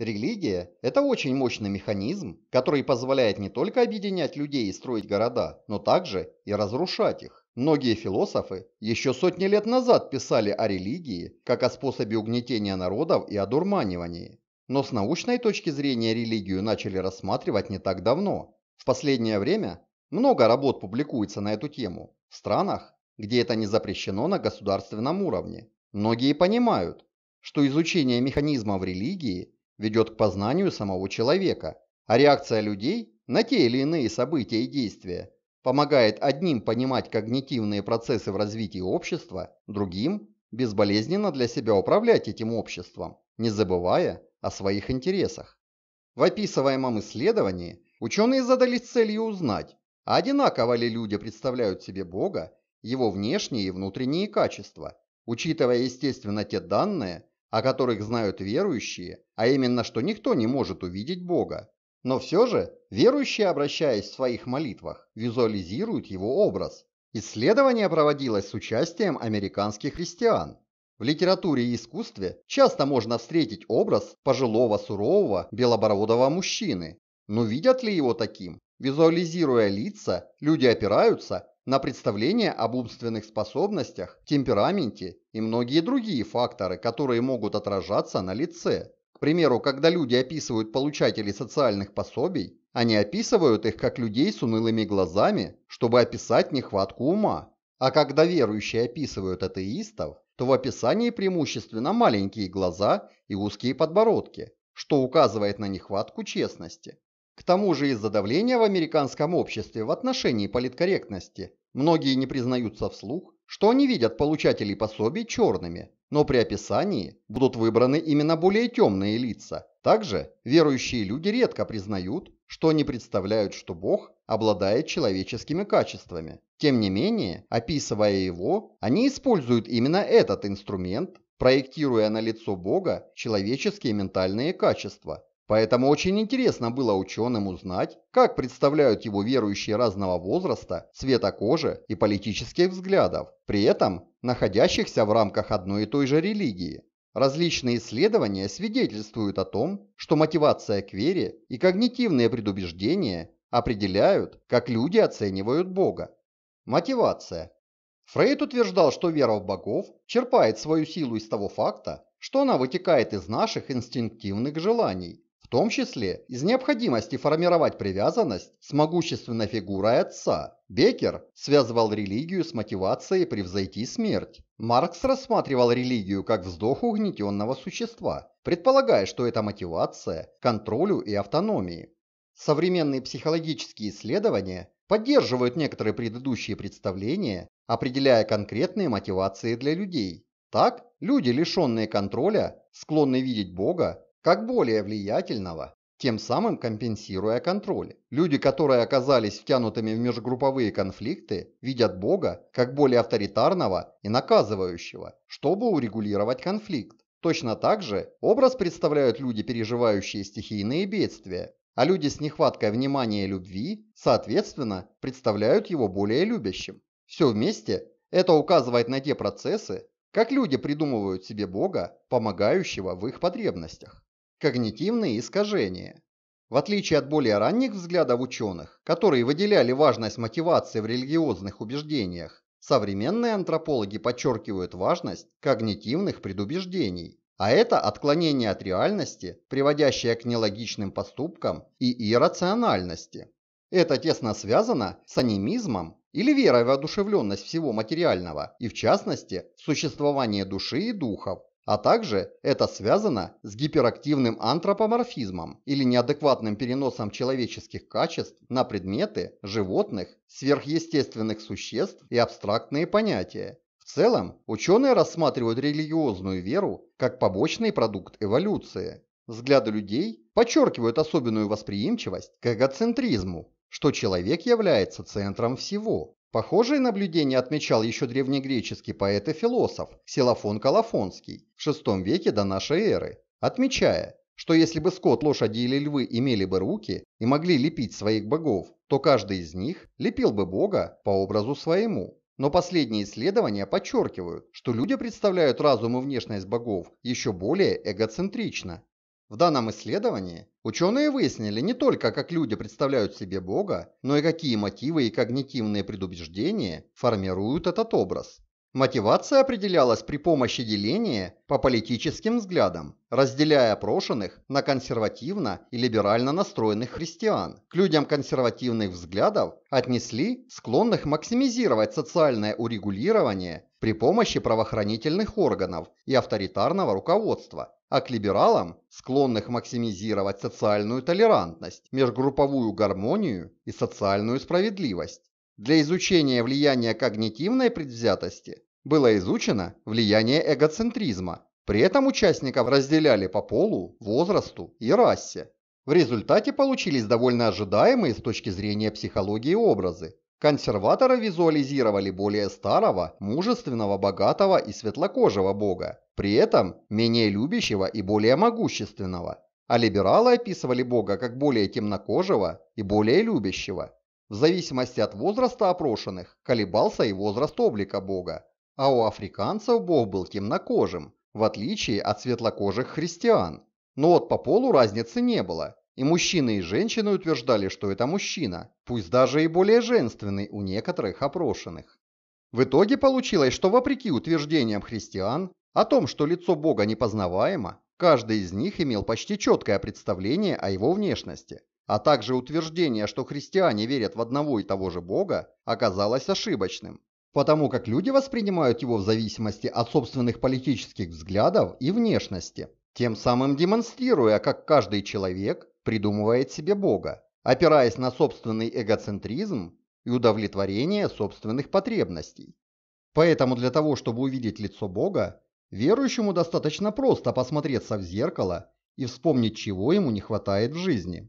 Религия – это очень мощный механизм, который позволяет не только объединять людей и строить города, но также и разрушать их. Многие философы еще сотни лет назад писали о религии как о способе угнетения народов и одурманивании. Но с научной точки зрения религию начали рассматривать не так давно. В последнее время много работ публикуется на эту тему в странах, где это не запрещено на государственном уровне. Многие понимают, что изучение механизмов религии ведет к познанию самого человека, а реакция людей на те или иные события и действия помогает одним понимать когнитивные процессы в развитии общества, другим – безболезненно для себя управлять этим обществом, не забывая о своих интересах. В описываемом исследовании ученые задались целью узнать, а одинаково ли люди представляют себе Бога, его внешние и внутренние качества, учитывая, естественно, те данные, о которых знают верующие, а именно, что никто не может увидеть Бога. Но все же верующие, обращаясь в своих молитвах, визуализируют его образ. Исследование проводилось с участием американских христиан. В литературе и искусстве часто можно встретить образ пожилого сурового белобородого мужчины. Но видят ли его таким? Визуализируя лица, люди опираются на представление об умственных способностях, темпераменте и многие другие факторы, которые могут отражаться на лице. К примеру, когда люди описывают получателей социальных пособий, они описывают их как людей с унылыми глазами, чтобы описать нехватку ума. А когда верующие описывают атеистов, то в описании преимущественно маленькие глаза и узкие подбородки, что указывает на нехватку честности. К тому же из-за давления в американском обществе в отношении политкорректности многие не признаются вслух, что они видят получателей пособий черными, но при описании будут выбраны именно более темные лица. Также верующие люди редко признают, что они представляют, что Бог обладает человеческими качествами. Тем не менее, описывая его, они используют именно этот инструмент, проектируя на лицо Бога человеческие ментальные качества. Поэтому очень интересно было ученым узнать, как представляют его верующие разного возраста, цвета кожи и политических взглядов, при этом находящихся в рамках одной и той же религии. Различные исследования свидетельствуют о том, что мотивация к вере и когнитивные предубеждения определяют, как люди оценивают Бога. Мотивация. Фрейд утверждал, что вера в богов черпает свою силу из того факта, что она вытекает из наших инстинктивных желаний, том числе из необходимости формировать привязанность с могущественной фигурой отца. Бекер связывал религию с мотивацией превзойти смерть. Маркс рассматривал религию как вздох угнетенного существа, предполагая, что это мотивация к контролю и автономии. Современные психологические исследования поддерживают некоторые предыдущие представления, определяя конкретные мотивации для людей. Так, люди, лишенные контроля, склонны видеть Бога как более влиятельного, тем самым компенсируя контроль. Люди, которые оказались втянутыми в межгрупповые конфликты, видят Бога как более авторитарного и наказывающего, чтобы урегулировать конфликт. Точно так же образ представляют люди, переживающие стихийные бедствия, а люди с нехваткой внимания и любви, соответственно, представляют его более любящим. Все вместе это указывает на те процессы, как люди придумывают себе Бога, помогающего в их потребностях когнитивные искажения. В отличие от более ранних взглядов ученых, которые выделяли важность мотивации в религиозных убеждениях, современные антропологи подчеркивают важность когнитивных предубеждений, а это отклонение от реальности, приводящее к нелогичным поступкам и иррациональности. Это тесно связано с анимизмом или верой в одушевленность всего материального и, в частности, существование души и духов, а также это связано с гиперактивным антропоморфизмом или неадекватным переносом человеческих качеств на предметы, животных, сверхъестественных существ и абстрактные понятия. В целом, ученые рассматривают религиозную веру как побочный продукт эволюции. Взгляды людей подчеркивают особенную восприимчивость к эгоцентризму, что человек является центром всего. Похожие наблюдения отмечал еще древнегреческий поэт и философ Силофон Калафонский в VI веке до нашей эры, отмечая, что если бы скот, лошади или львы имели бы руки и могли лепить своих богов, то каждый из них лепил бы бога по образу своему. Но последние исследования подчеркивают, что люди представляют разум и внешность богов еще более эгоцентрично. В данном исследовании ученые выяснили не только, как люди представляют себе Бога, но и какие мотивы и когнитивные предубеждения формируют этот образ. Мотивация определялась при помощи деления по политическим взглядам, разделяя опрошенных на консервативно и либерально настроенных христиан. К людям консервативных взглядов отнесли склонных максимизировать социальное урегулирование при помощи правоохранительных органов и авторитарного руководства, а к либералам, склонных максимизировать социальную толерантность, межгрупповую гармонию и социальную справедливость. Для изучения влияния когнитивной предвзятости было изучено влияние эгоцентризма, при этом участников разделяли по полу, возрасту и расе. В результате получились довольно ожидаемые с точки зрения психологии образы Консерваторы визуализировали более старого, мужественного, богатого и светлокожего бога, при этом менее любящего и более могущественного, а либералы описывали бога как более темнокожего и более любящего. В зависимости от возраста опрошенных колебался и возраст облика бога, а у африканцев бог был темнокожим, в отличие от светлокожих христиан. Но вот по полу разницы не было, и мужчины и женщины утверждали, что это мужчина, пусть даже и более женственный у некоторых опрошенных. В итоге получилось, что вопреки утверждениям христиан о том, что лицо Бога непознаваемо, каждый из них имел почти четкое представление о его внешности. А также утверждение, что христиане верят в одного и того же Бога, оказалось ошибочным, потому как люди воспринимают его в зависимости от собственных политических взглядов и внешности, тем самым демонстрируя, как каждый человек придумывает себе Бога, опираясь на собственный эгоцентризм и удовлетворение собственных потребностей. Поэтому для того, чтобы увидеть лицо Бога, верующему достаточно просто посмотреться в зеркало и вспомнить, чего ему не хватает в жизни.